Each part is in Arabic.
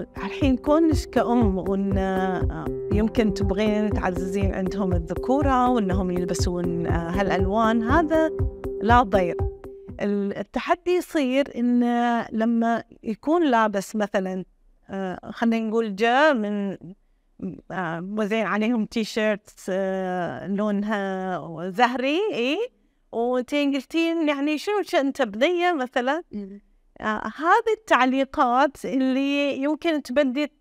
الحين كونش كأم وإن آه، يمكن تبغين تعززين عندهم الذكورة وإنهم يلبسون آه، هالألوان هذا لا ضير التحدي يصير إن آه، لما يكون لابس مثلا خلينا نقول جاء من وزين عليهم تي شيرت لونها زهري إيه وتين قلتين يعني شنو انت بنية مثلا آه، هذه التعليقات اللي يمكن تبدي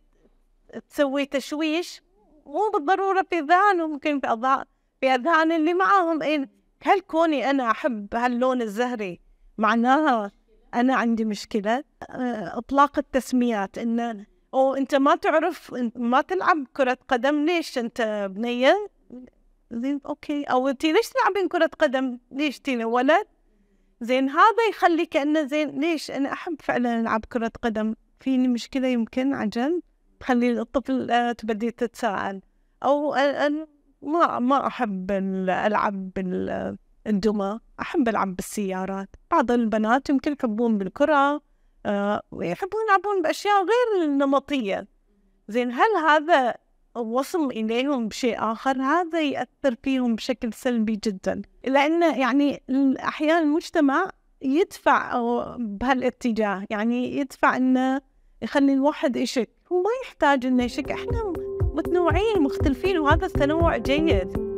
تسوي تشويش مو بالضرورة في ذهنهم ممكن في أذان في أذهان اللي معاهم إن هل كوني أنا أحب هاللون الزهري معناها أنا عندي مشكلة آه، إطلاق التسميات إن أو أنت ما تعرف ما تلعب كرة قدم ليش أنت بنية زين أوكي أو أنت ليش تلعبين كرة قدم ليش تيني ولد زين هذا يخلي كأنه زين ليش أنا أحب فعلا ألعب كرة قدم فيني مشكلة يمكن عجل تخلي الطفل آه، تبدي تتساءل أو أنا ما ما أحب ألعب بالدمى أحب ألعب بالسيارات بعض البنات يمكن يحبون بالكرة آه، ويحبون يلعبون بأشياء غير النمطية زين هل هذا وصل إليهم بشيء آخر هذا يأثر فيهم بشكل سلبي جدا لأنه يعني أحيانا المجتمع يدفع بهالاتجاه يعني يدفع أنه يخلي الواحد يشك هو ما يحتاج أنه يشك إحنا متنوعين مختلفين وهذا التنوع جيد